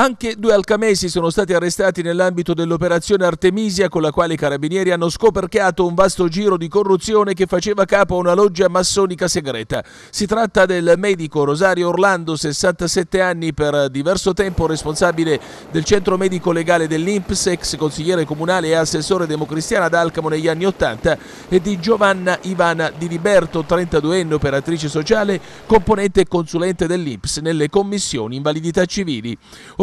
Anche due alcamesi sono stati arrestati nell'ambito dell'operazione Artemisia con la quale i carabinieri hanno scoperchiato un vasto giro di corruzione che faceva capo a una loggia massonica segreta. Si tratta del medico Rosario Orlando, 67 anni, per diverso tempo responsabile del centro medico legale dell'INPS, ex consigliere comunale e assessore democristiana ad Alcamo negli anni 80, e di Giovanna Ivana Di Liberto, 32enne operatrice sociale, componente e consulente dell'INPS nelle commissioni invalidità civili.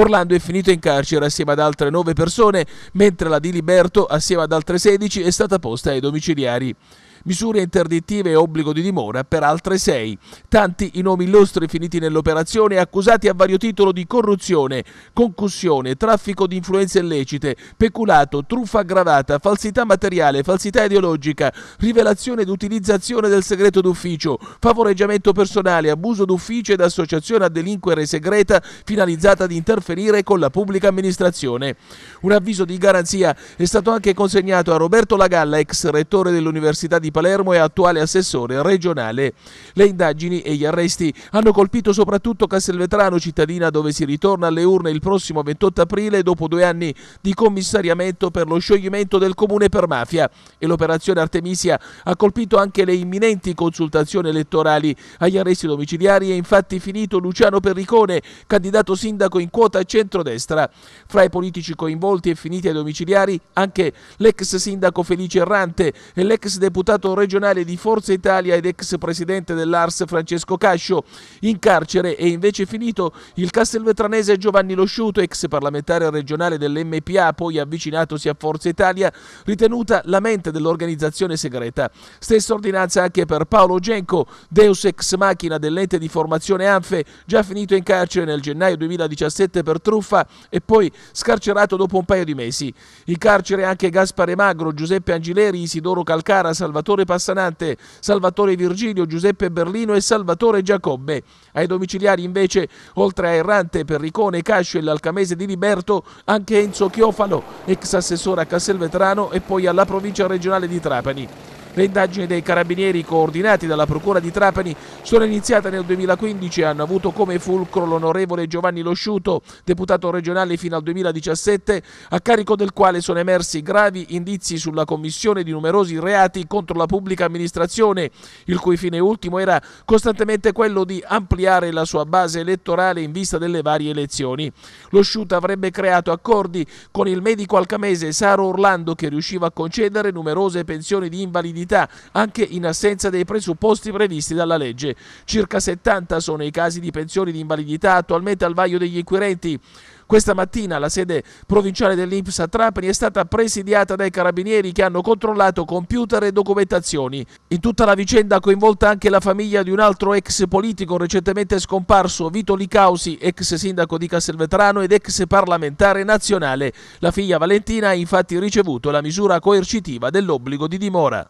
Orlando è finito in carcere assieme ad altre 9 persone, mentre la di Liberto, assieme ad altre 16, è stata posta ai domiciliari misure interdittive e obbligo di dimora per altre sei. Tanti i nomi illustri finiti nell'operazione accusati a vario titolo di corruzione, concussione, traffico di influenze illecite, peculato, truffa aggravata, falsità materiale, falsità ideologica, rivelazione ed utilizzazione del segreto d'ufficio, favoreggiamento personale, abuso d'ufficio ed associazione a delinquere segreta finalizzata ad interferire con la pubblica amministrazione. Un avviso di garanzia è stato anche consegnato a Roberto Lagalla, ex rettore dell'Università di Palermo e attuale assessore regionale. Le indagini e gli arresti hanno colpito soprattutto Castelvetrano, cittadina dove si ritorna alle urne il prossimo 28 aprile dopo due anni di commissariamento per lo scioglimento del comune per mafia e l'operazione Artemisia ha colpito anche le imminenti consultazioni elettorali. Agli arresti domiciliari è infatti finito Luciano Perricone, candidato sindaco in quota centrodestra. Fra i politici coinvolti e finiti ai domiciliari anche l'ex sindaco Felice Errante e l'ex deputato deputato regionale di Forza Italia ed ex presidente dell'Ars Francesco Cascio. In carcere è invece finito il castelvetranese Giovanni Losciuto, ex parlamentare regionale dell'MPA, poi avvicinatosi a Forza Italia, ritenuta la mente dell'organizzazione segreta. Stessa ordinanza anche per Paolo Genco, deus ex machina dell'ente di formazione ANFE, già finito in carcere nel gennaio 2017 per truffa e poi scarcerato dopo un paio di mesi. In carcere anche Gaspare Magro, Giuseppe Angileri, Isidoro Calcara, Salvatore Salvatore Passanante, Salvatore Virgilio, Giuseppe Berlino e Salvatore Giacobbe. Ai domiciliari invece, oltre a Errante, Perricone, Cascio e l'Alcamese di Liberto, anche Enzo Chiofalo, ex assessore a Castelvetrano e poi alla provincia regionale di Trapani. Le indagini dei carabinieri coordinati dalla Procura di Trapani sono iniziate nel 2015 e hanno avuto come fulcro l'onorevole Giovanni Losciuto, deputato regionale fino al 2017, a carico del quale sono emersi gravi indizi sulla commissione di numerosi reati contro la pubblica amministrazione, il cui fine ultimo era costantemente quello di ampliare la sua base elettorale in vista delle varie elezioni. Lo Sciuta avrebbe creato accordi con il medico alcamese Saro Orlando che riusciva a concedere numerose pensioni di invalidità invalidità anche in assenza dei presupposti previsti dalla legge. Circa 70 sono i casi di pensioni di invalidità attualmente al vaglio degli inquirenti. Questa mattina la sede provinciale dell'Inps a Trapani è stata presidiata dai carabinieri che hanno controllato computer e documentazioni. In tutta la vicenda coinvolta anche la famiglia di un altro ex politico recentemente scomparso, Vito Licausi, ex sindaco di Castelvetrano ed ex parlamentare nazionale. La figlia Valentina ha infatti ricevuto la misura coercitiva dell'obbligo di dimora.